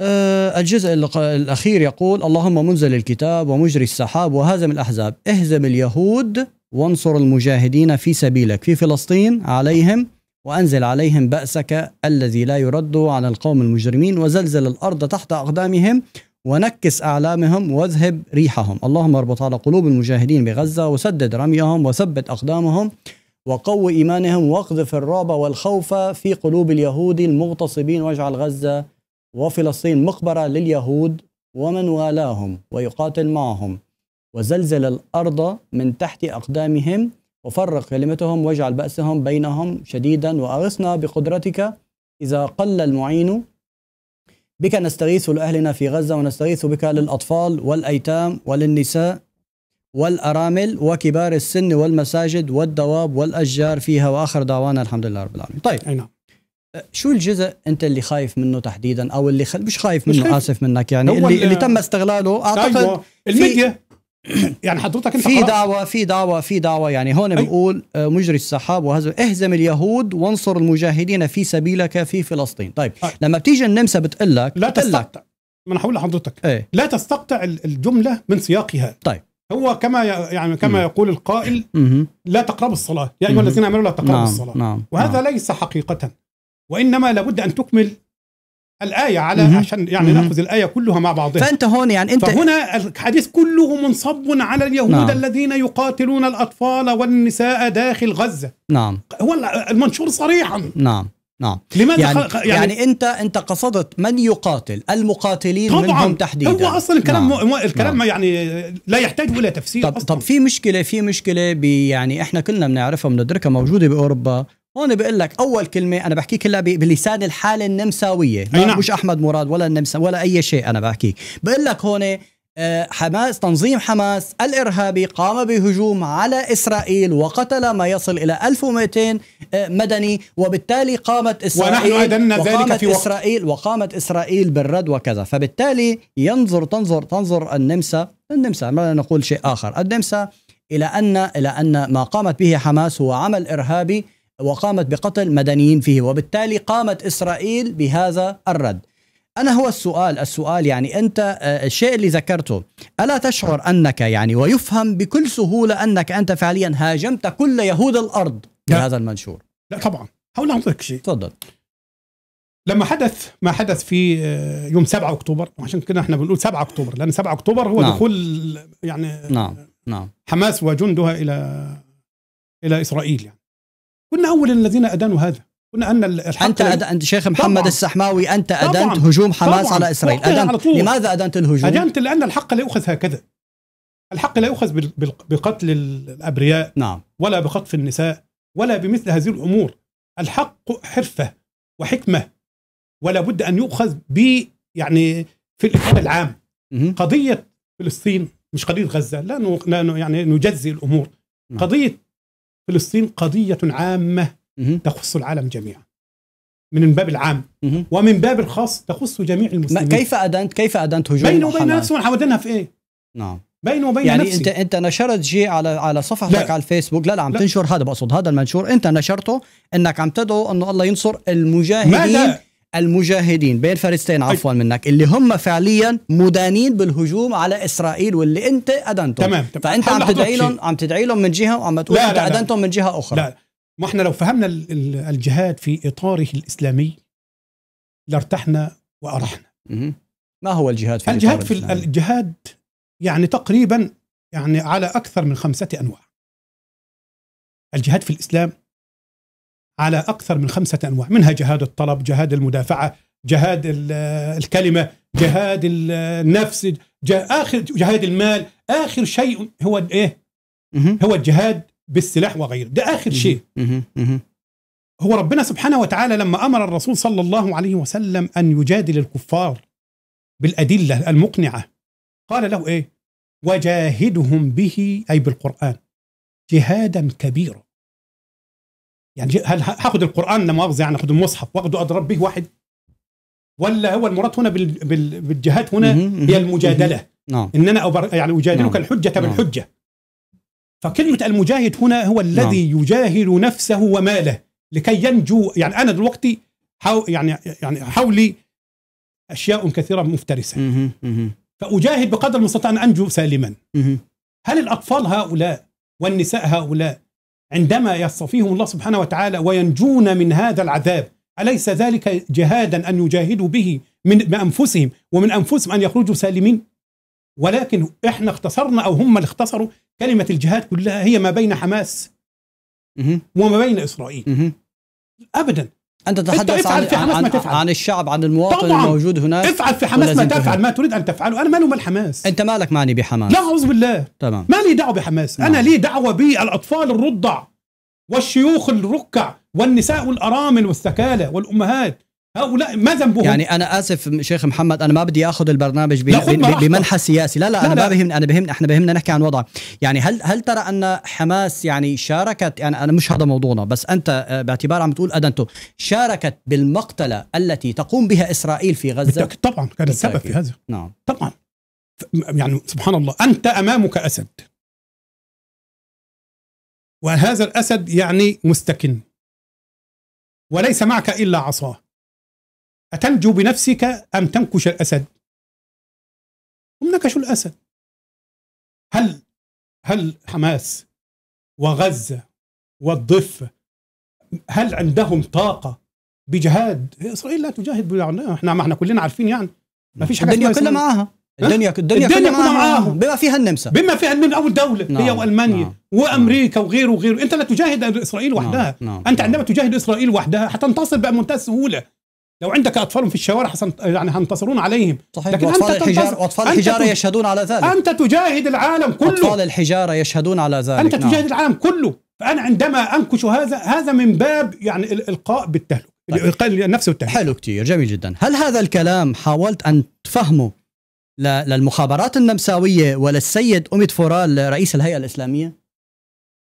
آه، الجزء الأخير يقول اللهم منزل الكتاب ومجري السحاب وهزم الأحزاب اهزم اليهود وانصر المجاهدين في سبيلك في فلسطين عليهم وأنزل عليهم بأسك الذي لا يرد عن القوم المجرمين وزلزل الأرض تحت أقدامهم ونكس أعلامهم واذهب ريحهم اللهم اربط على قلوب المجاهدين بغزة وسدد رميهم وثبت أقدامهم وقو إيمانهم واقذف الرعب والخوف في قلوب اليهود المغتصبين واجعل غزة وفلسطين مقبرة لليهود ومن والاهم ويقاتل معهم وزلزل الأرض من تحت أقدامهم وفرق كلمتهم واجعل بأسهم بينهم شديدا وأغثنا بقدرتك إذا قل المعين بك نستغيث لأهلنا في غزة ونستغيث بك للأطفال والأيتام وللنساء والأرامل وكبار السن والمساجد والدواب والأشجار فيها وآخر دعوانا الحمد لله رب العالمين طيب أي نعم أه، شو الجزء انت اللي خايف منه تحديدا او اللي خ... مش خايف منه مش خايف. اسف منك يعني اللي, اللي تم استغلاله اعتقد أيوة. الميديا يعني حضرتك انت في دعوة في دعوة في دعوة يعني هون بقول أه، مجري السحاب وهزم اهزم اليهود وانصر المجاهدين في سبيلك في فلسطين طيب أي. لما بتيجي النمسا بتقلك لا تستقطع ما انا هقول لحضرتك ايه؟ لا تستقطع الجملة من سياقها طيب هو كما يعني كما م. يقول القائل م. لا تقربوا الصلاة يا أيها الذين آمنوا لا تقربوا نعم. الصلاة نعم. وهذا نعم. ليس حقيقة وانما لابد ان تكمل الآية على عشان يعني نأخذ الآية كلها مع بعضها فأنت هون يعني أنت فهنا الحديث كله منصب على اليهود نعم. الذين يقاتلون الأطفال والنساء داخل غزة نعم هو المنشور صريحا نعم نعم لماذا يعني, يعني, يعني انت انت قصدت من يقاتل المقاتلين طبعا منهم تحديدا هو اصلا الكلام نعم. مو الكلام نعم. يعني لا يحتاج الى تفسير طب, أصلاً. طب في مشكله في مشكله يعني احنا كلنا بنعرفها بندركها موجوده باوروبا هون بقول لك اول كلمه انا بحكي كلها بلسان الحاله النمساويه أي نعم. مش احمد مراد ولا النمسا ولا اي شيء انا بحكي بقول لك هون آه، حماس تنظيم حماس الارهابي قام بهجوم على اسرائيل وقتل ما يصل الى 1200 آه، مدني وبالتالي قامت اسرائيل ونحن ادنا ذلك في وقت اسرائيل وقامت اسرائيل بالرد وكذا فبالتالي ينظر تنظر تنظر النمسا النمسا ما نقول شيء اخر النمسا الى ان الى ان ما قامت به حماس هو عمل ارهابي وقامت بقتل مدنيين فيه وبالتالي قامت إسرائيل بهذا الرد أنا هو السؤال السؤال يعني أنت آه، الشيء اللي ذكرته ألا تشعر أنك يعني ويفهم بكل سهولة أنك أنت فعليا هاجمت كل يهود الأرض بهذا المنشور لا طبعا حول أعطيك شيء تفضل لما حدث ما حدث في آه، يوم 7 اكتوبر وعشان كده احنا بنقول 7 اكتوبر لان 7 اكتوبر هو نعم. دخول يعني نعم نعم حماس وجندها الى الى اسرائيل يعني كنا أول الذين أدانوا هذا كنا أن الحق أنت أد... أنت شيخ محمد طبعاً. السحماوي أنت أدنت طبعاً. هجوم حماس طبعاً. على إسرائيل أدنت... على لماذا أدنت الهجوم؟ أدنت لأن الحق لا يؤخذ هكذا الحق لا يؤخذ بقتل الأبرياء نعم. ولا بخطف النساء ولا بمثل هذه الأمور الحق حرفة وحكمة ولا بد أن يؤخذ ب يعني في الإطار العام قضية فلسطين مش قضية غزة لا يعني نجزي الأمور نعم. قضية فلسطين قضية عامة تخص العالم جميعا من الباب العام ومن باب الخاص تخص جميع المسلمين كيف أدنت كيف أدنت هجوم بينه وبين نفسه وانا في إيه نعم بينه وبين يعني نفسي. انت انت نشرت شيء على على صفحتك على الفيسبوك لا لا عم لا. تنشر هذا بقصد هذا المنشور انت نشرته انك عم تدعو انه الله ينصر المجاهدين ماذا؟ المجاهدين بين فريستين عفوا منك اللي هم فعليا مدانين بالهجوم على اسرائيل واللي انت ادنتهم تمام, تمام. فانت عم تدعي لهم عم تدعي لهم من جهه وعم تقول انت ادنتهم من جهه اخرى لا ما احنا لو فهمنا الجهاد في اطاره الاسلامي لارتحنا وارحنا ما هو الجهاد في الجهاد في الجهاد يعني تقريبا يعني على اكثر من خمسه انواع الجهاد في الاسلام على أكثر من خمسة أنواع منها جهاد الطلب جهاد المدافعة جهاد الكلمة جهاد النفس آخر جهاد المال آخر شيء هو إيه هو الجهاد بالسلاح وغيره ده آخر شيء هو ربنا سبحانه وتعالى لما أمر الرسول صلى الله عليه وسلم أن يجادل الكفار بالأدلة المقنعة قال له إيه وجاهدهم به أي بالقرآن جهادا كبيرا يعني هل هاخد القران لا مؤاخذه يعني اخذ المصحف واخذ اضرب به واحد ولا هو المراد هنا بالجهات هنا هي المجادله ان نعم. انا أبر يعني اجادلك نعم. الحجه بالحجه نعم. فكلمه المجاهد هنا هو الذي يجاهد نفسه وماله لكي ينجو يعني انا دلوقتي حو يعني يعني حولي اشياء كثيره مفترسه فاجاهد بقدر المستطاع ان انجو سالما هل الاطفال هؤلاء والنساء هؤلاء عندما يصطفيهم الله سبحانه وتعالى وينجون من هذا العذاب أليس ذلك جهادا أن يجاهدوا به من أنفسهم ومن أنفسهم أن يخرجوا سالمين ولكن إحنا اختصرنا أو هم اللي اختصروا كلمة الجهاد كلها هي ما بين حماس وما بين إسرائيل أبدا انت تتحدث عن في حماس عن, ما تفعل. عن الشعب عن المواطن طبعاً. الموجود هناك افعل في حماس ما تفعل ما تريد ان تفعله انا مالي ومال حماس انت مالك معني بحماس لا اعوذ بالله تمام مالي دعوه بحماس نعم. انا لي دعوه بالاطفال الرضع والشيوخ الركع والنساء الارامل والثكالى والامهات هؤلاء ما ذنبهم يعني انا اسف شيخ محمد انا ما بدي اخذ البرنامج بمنحى سياسي لا لا, لا انا لا. ما بهمني انا بهمني احنا بهمنا نحكي عن وضع يعني هل هل ترى ان حماس يعني شاركت يعني انا مش هذا موضوعنا بس انت آه، باعتبار عم تقول ادنتو شاركت بالمقتله التي تقوم بها اسرائيل في غزه بالتأكيد طبعا كان السبب في هذا نعم طبعا يعني سبحان الله انت امامك اسد وهذا الاسد يعني مستكن وليس معك الا عصاه أتنجو بنفسك أم تنكش الأسد هم نكشوا الأسد هل هل حماس وغزة والضفة هل عندهم طاقة بجهاد إسرائيل لا تجاهد احنا ما احنا كلنا عارفين يعني ما فيش حاجة الدنيا كلها معاها الدنيا الدنيا, الدنيا كلها معاهم بما فيها النمسا بما فيها النمسا اول دوله نعم. هي والمانيا نعم. وامريكا وغيره وغيره انت لا تجاهد اسرائيل وحدها نعم. نعم. انت عندما نعم. تجاهد اسرائيل وحدها حتنتصر بمنتهى السهوله لو عندك اطفالهم في الشوارع حسن يعني هنتصرون عليهم صحيح لكن أطفال أنت الحجار واطفال الحجاره يشهدون على ذلك انت تجاهد العالم كله اطفال الحجاره يشهدون على ذلك انت نعم. تجاهد نعم. العالم كله فانا عندما انكش هذا هذا من باب يعني الالقاء بالتهلو طيب. الالقاء النفس والتهلو حلو كثير جميل جدا هل هذا الكلام حاولت ان تفهمه للمخابرات النمساويه وللسيد أميد فورال رئيس الهيئه الاسلاميه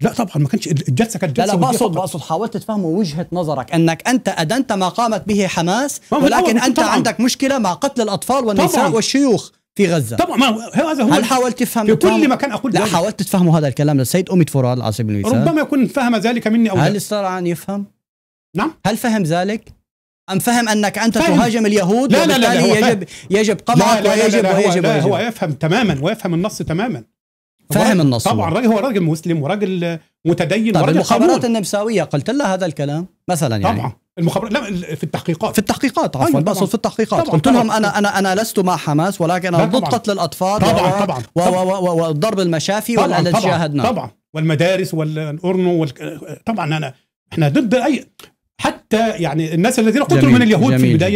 لا طبعا ما كانش الجلسه كانت جلسه لا, لا بقصد بقصد حاولت تفهم وجهه نظرك انك انت ادنت ما قامت به حماس ولكن انت طبعاً. عندك مشكله مع قتل الاطفال والنساء طبعاً. والشيوخ في غزه طبعا ما هذا هو هل حاولت تفهم في كل مكان اقول لا ذلك. حاولت تفهم هذا الكلام للسيد اميد فراد سبيل بن ربما يكون فهم ذلك مني او هل استطاع ان يفهم؟ نعم هل فهم ذلك؟ أم فهم أنك أنت فهم. تهاجم اليهود لا لا لا, لا يجب يجب قمعك ويجب ويجب هو يفهم تماما ويفهم النص تماما فاهم النص طبعا راجل هو راجل مسلم وراجل متدين طب وراجل المخابرات النمساويه قلت لها هذا الكلام مثلا يعني طبعا المخابرات لا في التحقيقات في التحقيقات عفوا أيوة بقصد في التحقيقات طبعًا قلت لهم انا انا انا لست مع حماس ولكن انا ضد قتل الاطفال طبعا طبعا وضرب المشافي والذي شاهدناه طبعا والمدارس والارنو وال... طبعا انا احنا ضد اي حتى يعني الناس الذين قتلوا من اليهود جميل. في البدايه